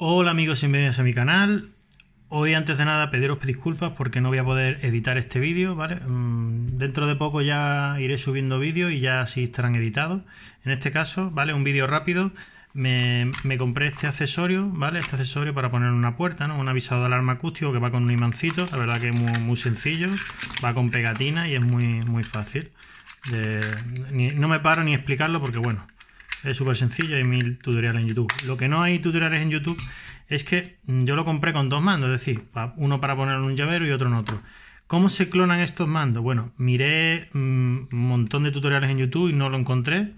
Hola amigos, bienvenidos a mi canal. Hoy antes de nada pediros disculpas porque no voy a poder editar este vídeo, ¿vale? Mm, dentro de poco ya iré subiendo vídeos y ya así estarán editados. En este caso, ¿vale? Un vídeo rápido. Me, compré este accesorio, ¿vale? Este accesorio para poner una puerta, ¿no? Un avisado de alarma acústico que va con un imancito. La verdad que es muy, sencillo. Va con pegatina y es muy, muy fácil. no me paro ni explicarlo porque, bueno, es súper sencillo, hay mil tutoriales en YouTube. Lo que no hay tutoriales en YouTube es que mm, yo lo compré con dos mandos, es decir, uno para poner en un llavero y otro en otro. ¿Cómo se clonan estos mandos? Bueno, miré mm, un montón de tutoriales en YouTube y no lo encontré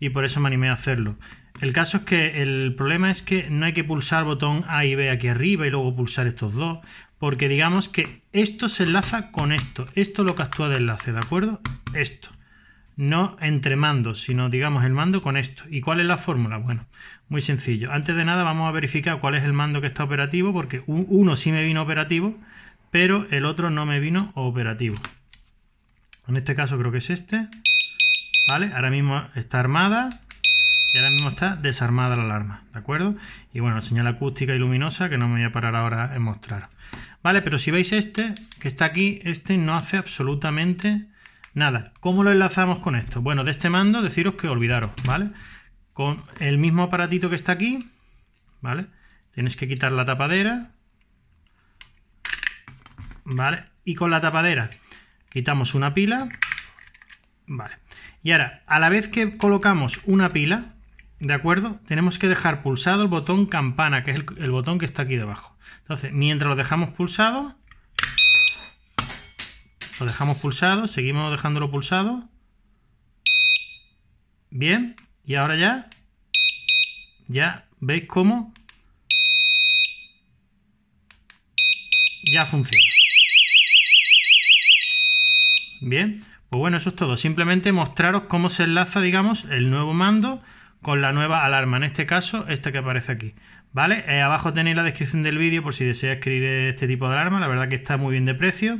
y por eso me animé a hacerlo. El caso es que el problema es que no hay que pulsar botón A y B aquí arriba y luego pulsar estos dos, porque digamos que esto se enlaza con esto, esto lo que actúa de enlace, ¿de acuerdo? Esto no entre mandos, sino digamos el mando con esto. ¿Y cuál es la fórmula? Bueno, muy sencillo. Antes de nada vamos a verificar cuál es el mando que está operativo, porque uno sí me vino operativo, pero el otro no me vino operativo. En este caso creo que es este. ¿Vale? Ahora mismo está armada y ahora mismo está desarmada la alarma, ¿de acuerdo? Y bueno, señal acústica y luminosa que no me voy a parar ahora en mostrar. Vale, pero si veis este, que está aquí, este no hace absolutamente Nada, ¿cómo lo enlazamos con esto? Bueno, de este mando deciros que olvidaros, ¿vale? Con el mismo aparatito que está aquí, ¿vale? Tienes que quitar la tapadera, ¿vale? Y con la tapadera quitamos una pila, ¿vale? Y ahora, a la vez que colocamos una pila, ¿de acuerdo? Tenemos que dejar pulsado el botón campana, que es el, el botón que está aquí debajo. Entonces, mientras lo dejamos pulsado, lo dejamos pulsado, seguimos dejándolo pulsado. Bien, y ahora ya, ya veis cómo ya funciona. Bien, pues bueno, eso es todo. Simplemente mostraros cómo se enlaza, digamos, el nuevo mando con la nueva alarma, en este caso esta que aparece aquí, ¿vale? Eh, abajo tenéis la descripción del vídeo por si desea escribir este tipo de alarma, la verdad que está muy bien de precio,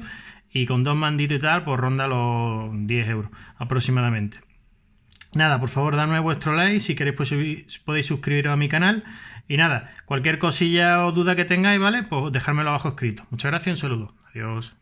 y con dos manditos y tal, pues ronda los 10 euros aproximadamente. Nada, por favor, dadme vuestro like. Si queréis, pues, podéis suscribiros a mi canal. Y nada, cualquier cosilla o duda que tengáis, ¿vale? Pues dejármelo abajo escrito. Muchas gracias y un saludo. Adiós.